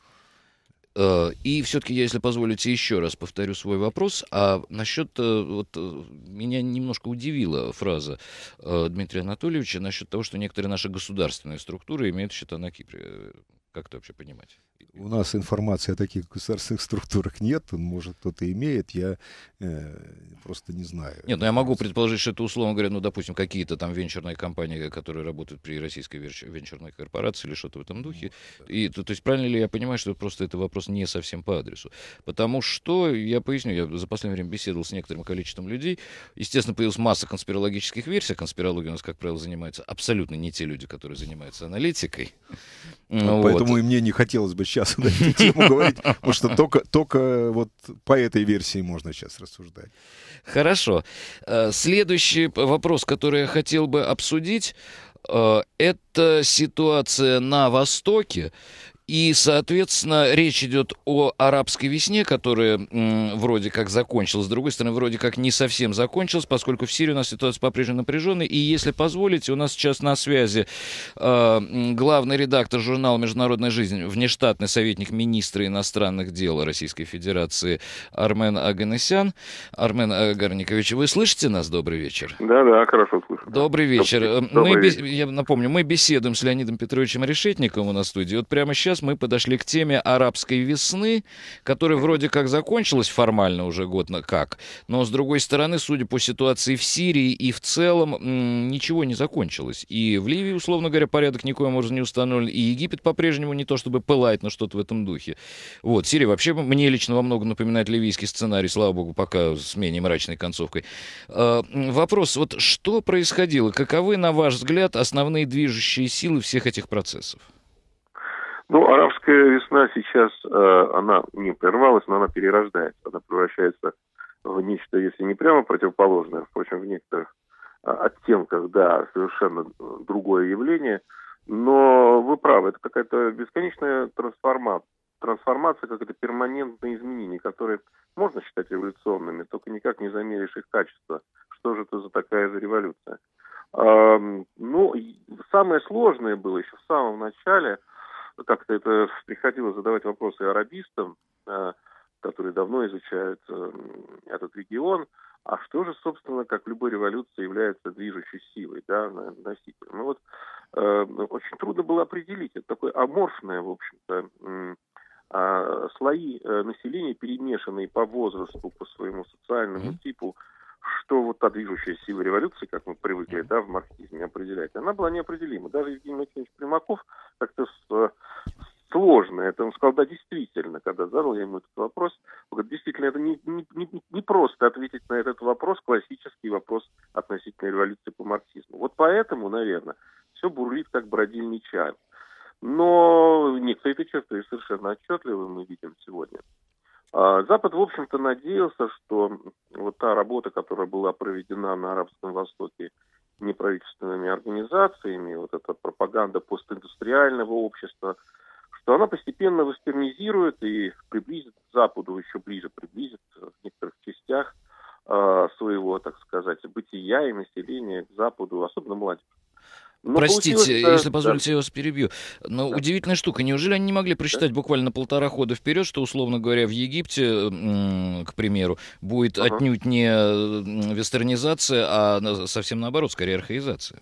Э, и все-таки, если позволите, еще раз повторю свой вопрос. А насчет, э, вот, э, меня немножко удивила фраза Дмитрия Анатольевича насчет того, что некоторые наши государственные структуры имеют счета на Кипре. Как это вообще понимать? у нас информации о таких государственных структурах нет, может, кто-то имеет, я э, просто не знаю. Нет, но ну, я могу предположить, что это, условно говоря, ну, допустим, какие-то там венчурные компании, которые работают при российской венчурной корпорации или что-то в этом духе. Ну, И, то, то есть правильно ли я понимаю, что просто это вопрос не совсем по адресу? Потому что, я поясню, я за последнее время беседовал с некоторым количеством людей, естественно, появилась масса конспирологических версий, а Конспирология у нас, как правило, занимается абсолютно не те люди, которые занимаются аналитикой. Ну, вот. Поэтому и мне не хотелось бы часу на эту тему говорить, потому что только, только вот по этой версии можно сейчас рассуждать. Хорошо. Э, следующий вопрос, который я хотел бы обсудить, э, это ситуация на Востоке, и, соответственно, речь идет о арабской весне, которая м, вроде как закончилась, с другой стороны, вроде как не совсем закончилась, поскольку в Сирии у нас ситуация по-прежнему напряженная. И, если позволите, у нас сейчас на связи э, главный редактор журнала «Международная жизнь», внештатный советник министра иностранных дел Российской Федерации Армен Аганесян. Армен Агарникович, вы слышите нас? Добрый вечер. Да, да, хорошо слышу. Добрый вечер. Добрый мы, вечер. Я напомню, мы беседуем с Леонидом Петровичем Решетником у нас в студии. Вот прямо сейчас мы подошли к теме арабской весны, которая вроде как закончилась формально уже год на как, но с другой стороны, судя по ситуации в Сирии и в целом, ничего не закончилось. И в Ливии, условно говоря, порядок никоим образом не установлен, и Египет по-прежнему не то чтобы пылает, но что-то в этом духе. Вот, Сирия вообще мне лично во многом напоминает ливийский сценарий, слава богу, пока с менее мрачной концовкой. А, вопрос, вот что происходило, каковы, на ваш взгляд, основные движущие силы всех этих процессов? Ну, арабская весна сейчас, э, она не прервалась, но она перерождается. Она превращается в нечто, если не прямо противоположное, впрочем, в некоторых а, оттенках, да, совершенно э, другое явление. Но вы правы, это какая-то бесконечная трансформация. Трансформация, как это перманентные изменения, которые можно считать революционными, только никак не замеришь их качество. Что же это за такая же революция? Ну, самое сложное было еще в самом начале – как-то это приходилось задавать вопросы арабистам, э, которые давно изучают э, этот регион, а что же, собственно, как любой революции является движущей силой, да, носителем? Ну вот э, очень трудно было определить. Это такое аморфное, в общем-то, э, слои э, населения, перемешанные по возрасту, по своему социальному типу, что вот та движущая сила революции, как мы привыкли да, в марксизме определять, она была неопределима. Даже Евгений Максимович Примаков как-то э, сложно, это он сказал, да, действительно, когда задал я ему этот вопрос, он говорит, действительно, это не, не, не, не просто ответить на этот вопрос, классический вопрос относительно революции по марксизму. Вот поэтому, наверное, все бурлит как бродильный чай. Но некоторые черты совершенно отчетливо мы видим сегодня. А, Запад, в общем-то, надеялся, что вот та работа, которая была проведена на Арабском Востоке неправительственными организациями, вот эта пропаганда постиндустриального общества, что она постепенно вестернизирует и приблизит к Западу, еще ближе приблизит в некоторых частях а, своего, так сказать, бытия и населения к Западу, особенно молодежь. Но ну, Простите, э, если позволите, да. я вас перебью. Но да. удивительная штука. Неужели они не могли просчитать да. буквально полтора хода вперед, что, условно говоря, в Египте, к примеру, будет ага. отнюдь не вестернизация, а совсем наоборот, скорее архаизация?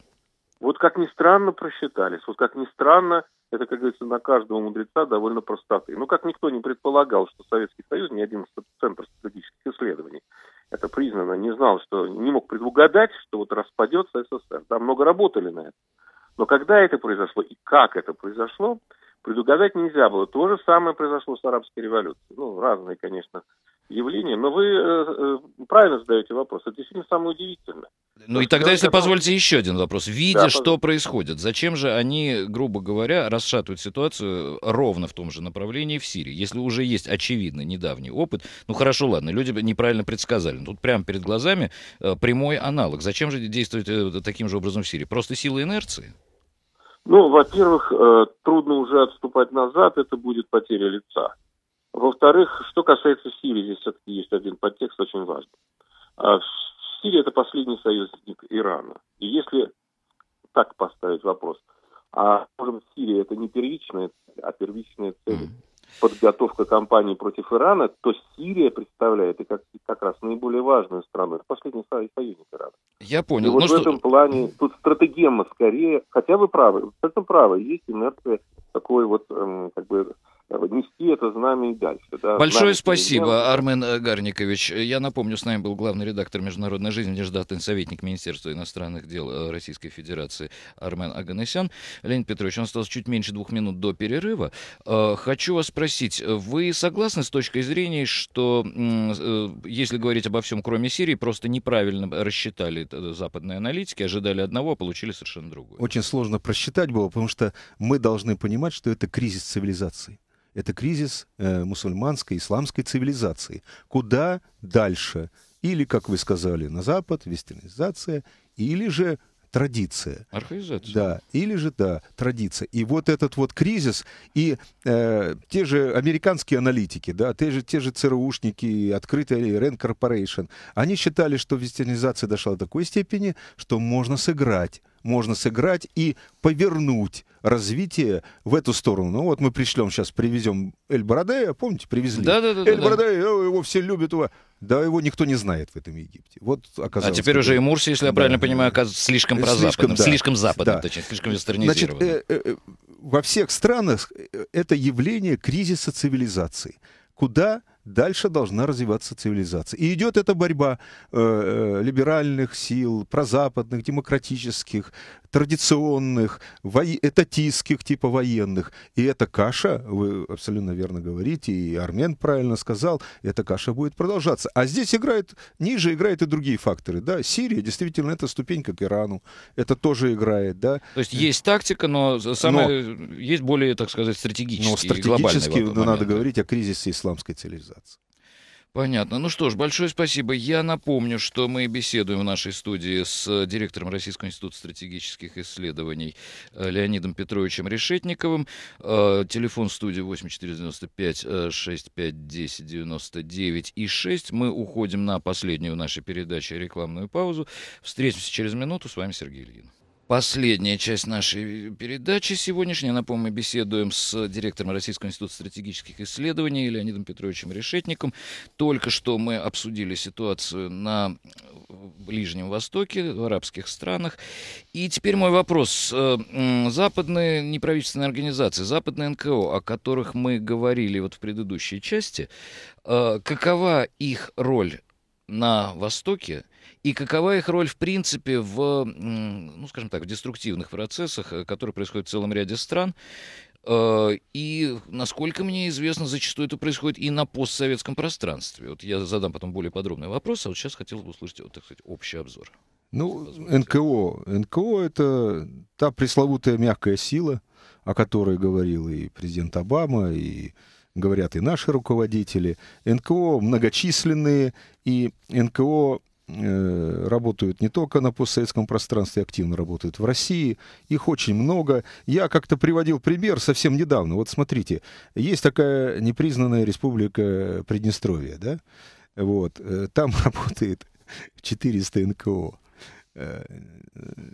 Вот как ни странно просчитались. Вот как ни странно это, как говорится, на каждого мудреца довольно простоты. Но ну, как никто не предполагал, что Советский Союз, ни один центр стратегических исследований, это признано, не знал, что не мог предугадать, что вот распадется СССР. Да, много работали на это. Но когда это произошло и как это произошло, предугадать нельзя было. То же самое произошло с арабской революцией. Ну, разные, конечно, явление. Но вы э, э, правильно задаете вопрос. Это действительно самое удивительное. Ну и тогда, если сказал... позволите, еще один вопрос. Видя, да, что происходит, зачем же они, грубо говоря, расшатывают ситуацию ровно в том же направлении в Сирии, если уже есть очевидный недавний опыт? Ну хорошо, ладно, люди неправильно предсказали. тут прямо перед глазами э, прямой аналог. Зачем же действовать таким же образом в Сирии? Просто силы инерции? Ну, во-первых, трудно уже отступать назад, это будет потеря лица. Во-вторых, что касается Сирии, здесь все-таки есть один подтекст очень важный. А, Сирия – это последний союзник Ирана. И если так поставить вопрос, а может Сирия – это не первичная цель, а первичная цель подготовка кампании против Ирана, то Сирия представляет и как, и как раз наиболее важную страну. Это последний союзник Ирана. Я понял. И вот ну, в что... этом плане тут стратегема скорее, хотя вы правы, в этом правы, есть инерция такой вот эм, как бы нести это знамя и дальше. Да, Большое спасибо, знамя. Армен э, Гарникович. Я напомню, с нами был главный редактор «Международной жизни», неждатный советник Министерства иностранных дел э, Российской Федерации Армен Аганесян. Леонид Петрович, у нас осталось чуть меньше двух минут до перерыва. Э, хочу вас спросить, вы согласны с точкой зрения, что, если говорить обо всем, кроме Сирии, просто неправильно рассчитали западные аналитики, ожидали одного, а получили совершенно другое? Очень сложно просчитать было, потому что мы должны понимать, что это кризис цивилизации. Это кризис э, мусульманской, исламской цивилизации. Куда дальше? Или, как вы сказали, на Запад, вестернизация, или же традиция. Архаизация. Да, или же, да, традиция. И вот этот вот кризис, и э, те же американские аналитики, да, те же, те же ЦРУшники, открытые Рен Corporation, они считали, что вестернизация дошла до такой степени, что можно сыграть можно сыграть и повернуть развитие в эту сторону. Ну вот мы пришлем сейчас, привезем Эль Бородея, помните, привезли? Да, да, да. Эль да, Бородея, да. его все любят, его... да его никто не знает в этом Египте. Вот оказалось. А теперь уже и Мурси, если я правильно да, понимаю, оказывается слишком э, прозападным, слишком, слишком западным, да. точнее, слишком вестернизированным. Значит, э, э, во всех странах э, это явление кризиса цивилизации, куда дальше должна развиваться цивилизация. И идет эта борьба э, э либеральных сил, прозападных, демократических, традиционных, во... этатистских типа военных. И эта каша, вы абсолютно верно говорите, и Армен правильно сказал, эта каша будет продолжаться. А здесь играет, ниже играют и другие факторы. Да? Сирия, действительно, это ступенька к Ирану. Это тоже играет. Да? То есть есть тактика, но, самое, но есть более, так сказать, стратегические, Но ну, стратегически ну, надо момент. говорить о кризисе исламской цивилизации организации. Понятно. Ну что ж, большое спасибо. Я напомню, что мы беседуем в нашей студии с э, директором Российского института стратегических исследований э, Леонидом Петровичем Решетниковым. Э, телефон студии 8495-6510-99 и 6. Мы уходим на последнюю в нашей передаче рекламную паузу. Встретимся через минуту. С вами Сергей Ильин последняя часть нашей передачи сегодняшней. Напомню, мы беседуем с директором Российского института стратегических исследований Леонидом Петровичем Решетником. Только что мы обсудили ситуацию на э, Ближнем Востоке, в арабских странах. И теперь мой вопрос. Э, западные неправительственные организации, западные НКО, о которых мы говорили вот в предыдущей части, э, какова их роль на Востоке и какова их роль, в принципе, в, ну, скажем так, в деструктивных процессах, э, которые происходят в целом ряде стран. Э, и, насколько мне известно, зачастую это происходит и на постсоветском пространстве. Вот я задам потом более подробный вопрос, а вот сейчас хотел бы услышать, вот, так сказать, общий обзор. Ну, НКО. НКО — это та пресловутая мягкая сила, о которой говорил и президент Обама, и говорят и наши руководители. НКО многочисленные, и НКО э, работают не только на постсоветском пространстве, активно работают в России. Их очень много. Я как-то приводил пример совсем недавно. Вот смотрите, есть такая непризнанная республика Приднестровье, да? Вот. Э, там работает 400 НКО. Э,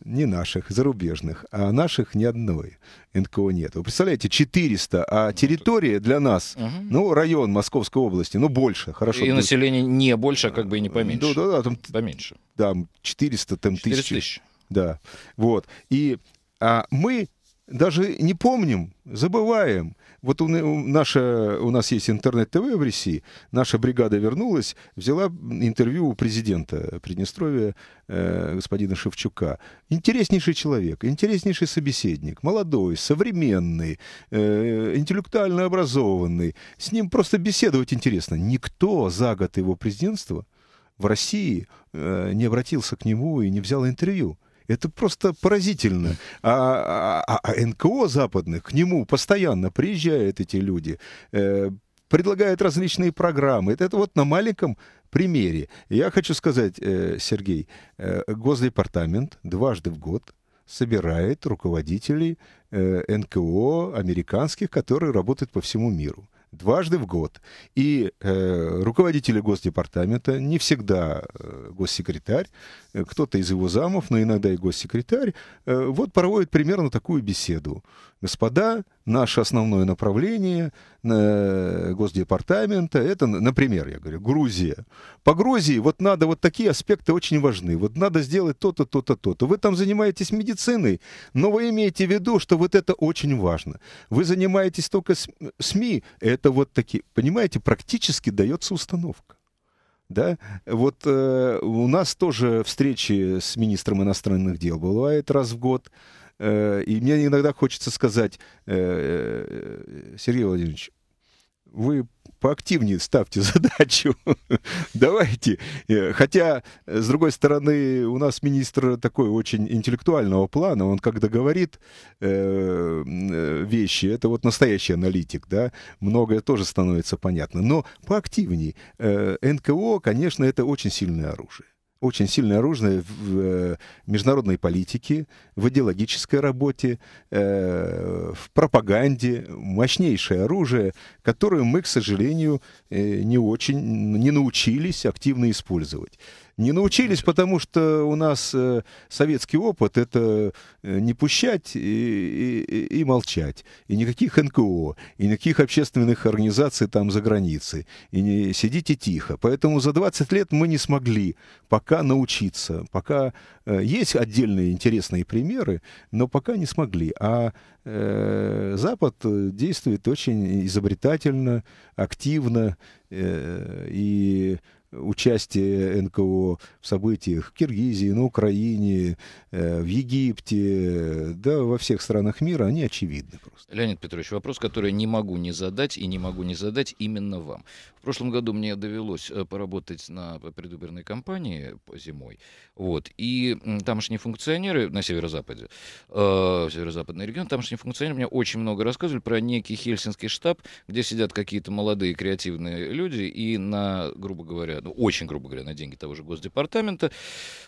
не наших, зарубежных, а наших ни одной НКО нет. Вы представляете, 400, а ну, территория для нас, угу. ну, район Московской области, ну, больше, хорошо. И население не больше, а как бы и не э, поменьше. Да, да, да. Там, поменьше. Да, 400, там, 400 тысяч. тысяч. Да, вот. И а мы даже не помним, забываем, вот у, наша, у нас есть интернет-ТВ в России. Наша бригада вернулась, взяла интервью у президента Приднестровья э, господина Шевчука. Интереснейший человек, интереснейший собеседник, молодой, современный, э, интеллектуально образованный. С ним просто беседовать интересно. Никто за год его президентства в России э, не обратился к нему и не взял интервью. Это просто поразительно. А, а, а, а НКО западных к нему постоянно приезжают эти люди, э, предлагают различные программы. Это, это вот на маленьком примере. Я хочу сказать, э, Сергей, э, Госдепартамент дважды в год собирает руководителей э, НКО американских, которые работают по всему миру дважды в год. И э, руководители Госдепартамента, не всегда э, госсекретарь, Э, кто-то из его замов, но иногда и госсекретарь, э, вот проводит примерно такую беседу. Господа, наше основное направление на э, Госдепартамента, это, например, я говорю, Грузия. По Грузии вот надо, вот такие аспекты очень важны. Вот надо сделать то-то, то-то, то-то. Вы там занимаетесь медициной, но вы имеете в виду, что вот это очень важно. Вы занимаетесь только СМИ, это вот такие, понимаете, практически дается установка. Да? Вот э, у нас тоже встречи с министром иностранных дел бывает раз в год. Э, и мне иногда хочется сказать, э, э Сергей Владимирович, вы поактивнее ставьте задачу. Давайте. Э, хотя, э, с другой стороны, у нас министр такой очень интеллектуального плана. Он когда говорит э, э вещи, это вот настоящий аналитик, да, многое тоже становится понятно. Но поактивнее. Э, НКО, конечно, это очень сильное оружие очень сильное оружие в э, международной политике, в идеологической работе, э, в пропаганде, мощнейшее оружие, которое мы, к сожалению, э, не очень, не научились активно использовать. Не научились, потому что у нас э, советский опыт — это э, не пущать и, и, и молчать. И никаких НКО, и никаких общественных организаций там за границей. И не сидите тихо. Поэтому за 20 лет мы не смогли пока научиться. Пока э, есть отдельные интересные примеры, но пока не смогли. А э, Запад э, действует очень изобретательно, активно э, и участие НКО в событиях в Киргизии, на Украине, э, в Египте, э, да, во всех странах мира, они очевидны просто. Леонид Петрович, вопрос, который не могу не задать и не могу не задать именно вам прошлом году мне довелось э, поработать на предвыборной кампании зимой. Вот. И тамошние функционеры на северо-западе, э, северо-западный регион, тамошние функционеры мне очень много рассказывали про некий хельсинский штаб, где сидят какие-то молодые креативные люди и на, грубо говоря, ну, очень грубо говоря, на деньги того же Госдепартамента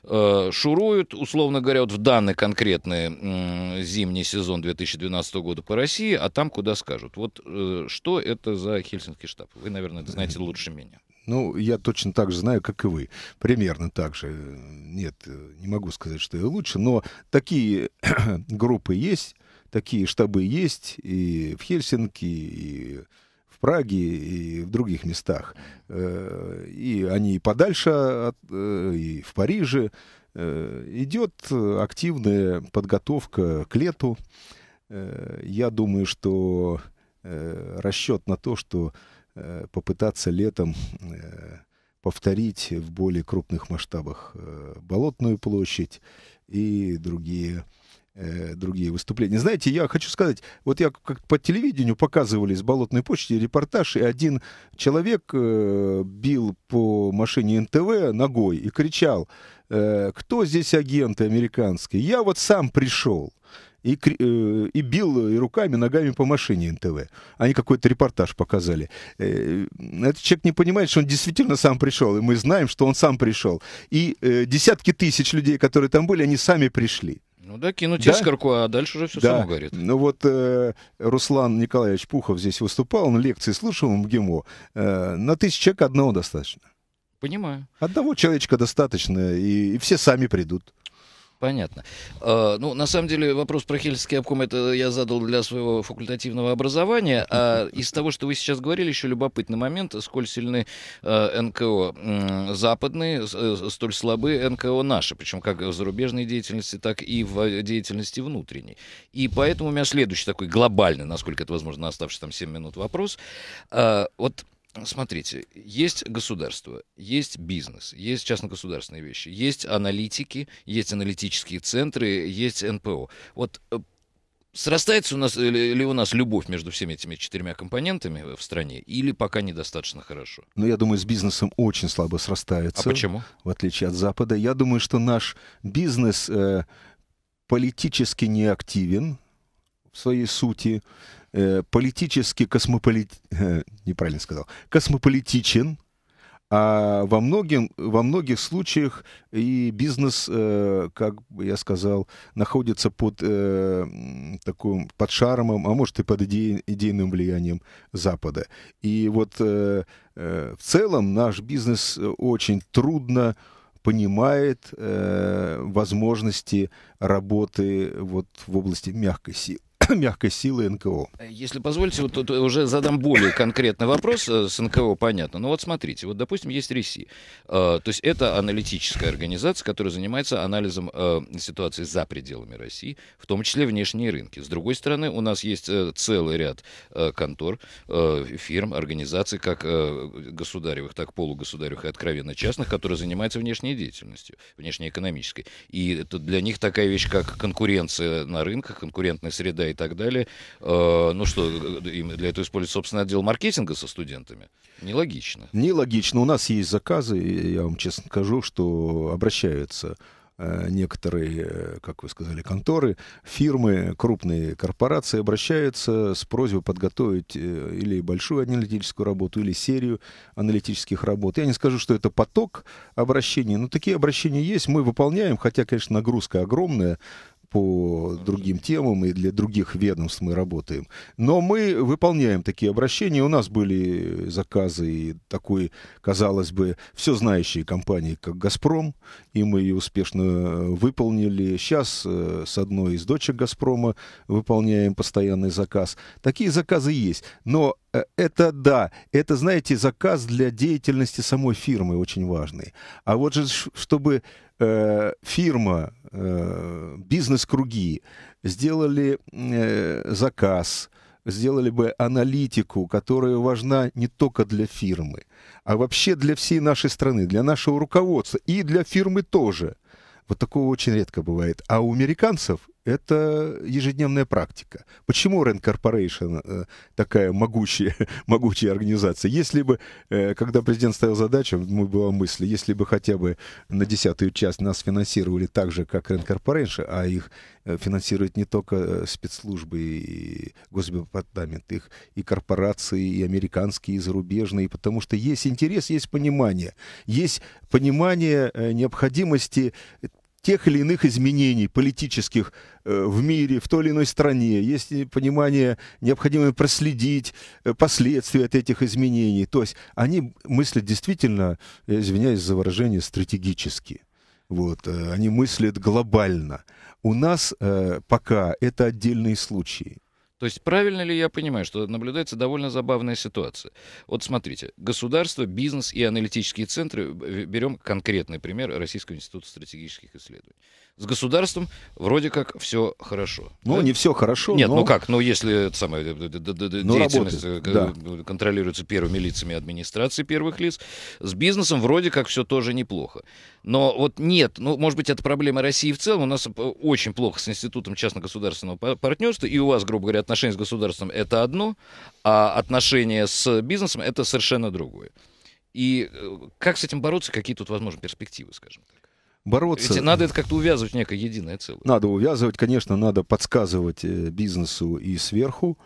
э, шуруют, условно говоря, вот в данный конкретный э, зимний сезон 2012 года по России, а там куда скажут. Вот э, что это за хельсинский штаб? Вы, наверное, это знаете знаете лучше меня. Ну, я точно так же знаю, как и вы. Примерно так же. Нет, не могу сказать, что я лучше, но такие группы есть, такие штабы есть и в Хельсинки, и в Праге, и в других местах. Э, и они и подальше, от, э, и в Париже. Э, идет активная подготовка к лету. Я думаю, что расчет на то, что Э, попытаться летом э, повторить в более крупных масштабах э, Болотную площадь и другие другие выступления. Знаете, я хочу сказать, вот я как по телевидению показывали с Болотной почты репортаж, и один человек бил по машине НТВ ногой и кричал, кто здесь агенты американские? Я вот сам пришел и, э, и бил э, и руками, и ногами по машине НТВ. Они какой-то репортаж показали. Э, этот человек не понимает, что он действительно сам пришел, и мы знаем, что он сам пришел. И десятки тысяч людей, которые там были, они сами пришли. Ну да, кинуть да? искорку, а дальше уже все да. само горит. Ну вот э, Руслан Николаевич Пухов здесь выступал, он лекции слушал в МГИМО. Э, на тысячу человек одного достаточно. Понимаю. Одного человечка достаточно, и, и все сами придут. Понятно. А, ну, на самом деле, вопрос про Хельсинский обком это я задал для своего факультативного образования. А из того, что вы сейчас говорили, еще любопытный момент, сколь сильны а, НКО западные, э, столь слабы НКО наши, причем как в зарубежной деятельности, так и в э, деятельности внутренней. И поэтому у меня следующий такой глобальный, насколько это возможно, оставшийся там 7 минут вопрос. А, вот Смотрите, есть государство, есть бизнес, есть частно-государственные вещи, есть аналитики, есть аналитические центры, есть НПО. Вот э, срастается у нас ли у нас любовь между всеми этими четырьмя компонентами э, в стране, или пока недостаточно хорошо? Ну, я думаю, с бизнесом очень слабо срастается. А почему? В отличие от Запада. Я думаю, что наш бизнес э, политически неактивен, своей сути э, политически космополит... неправильно сказал, космополитичен, а во, многим, во многих случаях и бизнес, э, как я сказал, находится под, э, таком, под шармом, а может и под иде, идейным влиянием Запада. И вот в целом наш бизнес очень трудно понимает возможности работы вот в области мягкой силы. мягкой силы НКО. Если позволите, вот тут уже задам более конкретный вопрос э, с НКО, понятно. Но ну, вот смотрите, вот, допустим, есть РИСИ. Э, то есть это аналитическая организация, которая занимается анализом э, ситуации за пределами России, в том числе внешние рынки. С другой стороны, у нас есть целый ряд контор, фирм, организаций, как государевых, так полугосударевых и откровенно частных, которые занимаются внешней деятельностью, внешнеэкономической. И это для них такая вещь, как конкуренция на рынках, конкурентная среда и так далее. Э, ну что, э, им для этого используется, собственно, отдел маркетинга со студентами? Нелогично. Нелогично. У нас есть заказы, я вам честно скажу, что обращаются э, некоторые, как вы сказали, конторы, фирмы, крупные корпорации обращаются с просьбой подготовить или большую аналитическую работу, или серию аналитических работ. Я не скажу, что это поток обращений, но такие обращения есть, мы выполняем, хотя, конечно, нагрузка огромная, по другим темам и для других ведомств мы работаем. Но мы выполняем такие обращения. У нас были заказы и такой, казалось бы, все знающие компании, как «Газпром», и мы ее успешно э, выполнили. Сейчас э, с одной из дочек «Газпрома» выполняем постоянный заказ. Такие заказы есть. Но Э, это да, это, знаете, заказ для деятельности самой фирмы очень важный. А вот же, чтобы э, фирма, э, бизнес-круги сделали э, заказ, сделали бы аналитику, которая важна не только для фирмы, а вообще для всей нашей страны, для нашего руководства и для фирмы тоже. Вот такого очень редко бывает. А у американцев это ежедневная практика. Почему Rand Corporation э, такая могучая, могучая организация? Если бы, э, когда президент ставил задачу, мы была мысль, если бы хотя бы на десятую часть нас финансировали так же, как Rand Corporation, а их э, финансируют не только спецслужбы и госдепартамент, их и корпорации, и американские, и зарубежные, потому что есть интерес, есть понимание. Есть понимание необходимости тех или иных изменений политических э, в мире, в той или иной стране. Есть понимание, необходимо проследить э, последствия от этих изменений. То есть они мыслят действительно, извиняюсь за выражение, стратегически. Вот, э, они мыслят глобально. У нас э, пока это отдельные случаи. То есть правильно ли я понимаю, что наблюдается довольно забавная ситуация? Вот смотрите, государство, бизнес и аналитические центры, э, берем конкретный пример Российского института стратегических исследований с государством вроде как все хорошо. Ну, да? Э, не все хорошо. Нет, ну но... ну как, ну если это самое, э, ну, деятельность работает, э, да. контролируется первыми лицами администрации первых лиц, с бизнесом вроде как все тоже неплохо. Но вот нет, ну, может быть, это проблема России в целом. У нас очень плохо с институтом частно-государственного партнерства, и у вас, грубо говоря, отношения с государством это одно, а отношения с бизнесом это совершенно другое. И как с этим бороться, какие тут возможны перспективы, скажем так? бороться. Ведь надо это как-то увязывать в некое единое целое. Надо увязывать, конечно, надо подсказывать э, бизнесу и сверху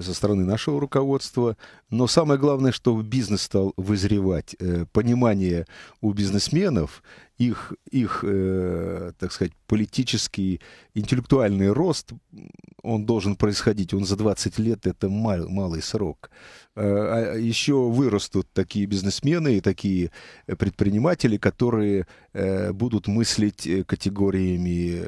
со стороны нашего руководства. Но самое главное, что бизнес стал вызревать. Э, понимание у бизнесменов, их, их э, так сказать, политический, интеллектуальный рост, он должен происходить. Он за 20 лет — это мал, малый срок. Э, а еще вырастут такие бизнесмены и такие предприниматели, которые будут мыслить категориями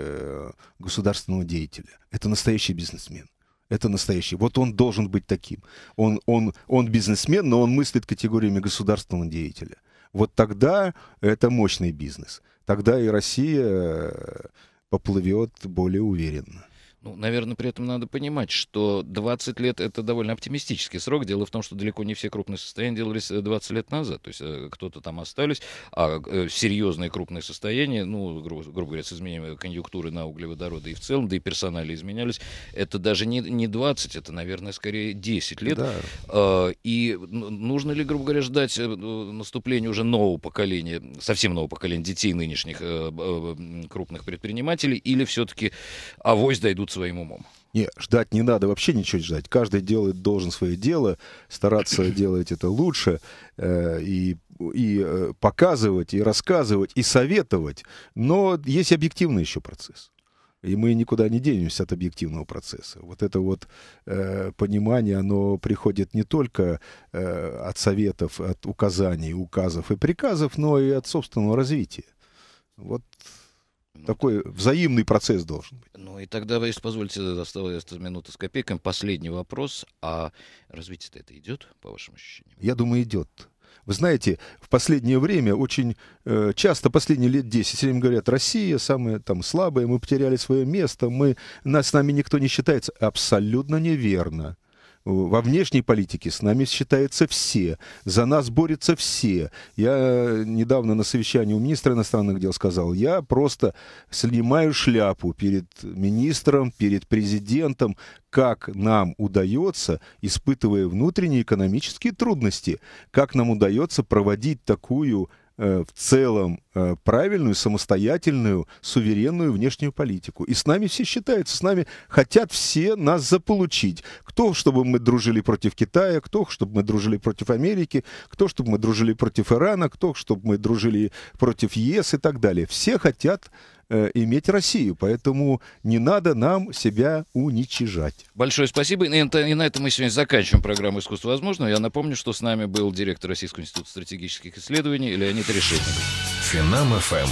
государственного деятеля. Это настоящий бизнесмен это настоящий. Вот он должен быть таким. Он, он, он бизнесмен, но он мыслит категориями государственного деятеля. Вот тогда это мощный бизнес. Тогда и Россия э, поплывет более уверенно. Ну, наверное, при этом надо понимать, что 20 лет — это довольно оптимистический срок. Дело в том, что далеко не все крупные состояния делались 20 э, лет назад. То есть э, кто-то там остались, а э, серьезные крупные состояния, ну, гру- грубо говоря, с изменением конъюнктуры на углеводороды и в целом, да и персонали изменялись, это даже не, не 20, это, наверное, скорее 10 лет. Да. А, и нужно ли, грубо говоря, ждать ну, наступления уже нового поколения, совсем нового поколения детей нынешних крупных предпринимателей, или все-таки авось дойдут своим умом. Не, ждать не надо, вообще ничего не ждать. Каждый делает, должен свое дело, стараться делать это лучше э, и, и э, показывать, и рассказывать, и советовать. Но есть объективный еще процесс. И мы никуда не денемся от объективного процесса. Вот это вот э, понимание, оно приходит не только э, от советов, от указаний, указов и приказов, но и от собственного развития. Вот ну, Такой взаимный процесс должен быть. Ну и тогда, если позволите, осталась минута с копейками. Последний вопрос. А развитие-то это идет, по вашим ощущениям? Я думаю, идет. Вы знаете, в последнее время очень э, часто, последние лет 10, все время говорят, Россия самая там слабая, мы потеряли свое место, мы, нас с нами никто не считается. Абсолютно неверно. Во внешней политике с нами считаются все, за нас борются все. Я недавно на совещании у министра иностранных дел сказал, я просто снимаю шляпу перед министром, перед президентом, как нам удается, испытывая внутренние экономические трудности, как нам удается проводить такую э, в целом Э, правильную, самостоятельную, суверенную внешнюю политику. И с нами все считаются, с нами хотят все нас заполучить. Кто, чтобы мы дружили против Китая, кто, чтобы мы дружили против Америки, кто, чтобы мы дружили против Ирана, кто, чтобы мы дружили против ЕС и так далее. Все хотят э, иметь Россию, поэтому не надо нам себя уничижать. Большое спасибо. И, на этом мы сегодня заканчиваем программу «Искусство Возможно. Я напомню, что с нами был директор Российского института стратегических исследований Леонид Решетников. Финам-ФМ.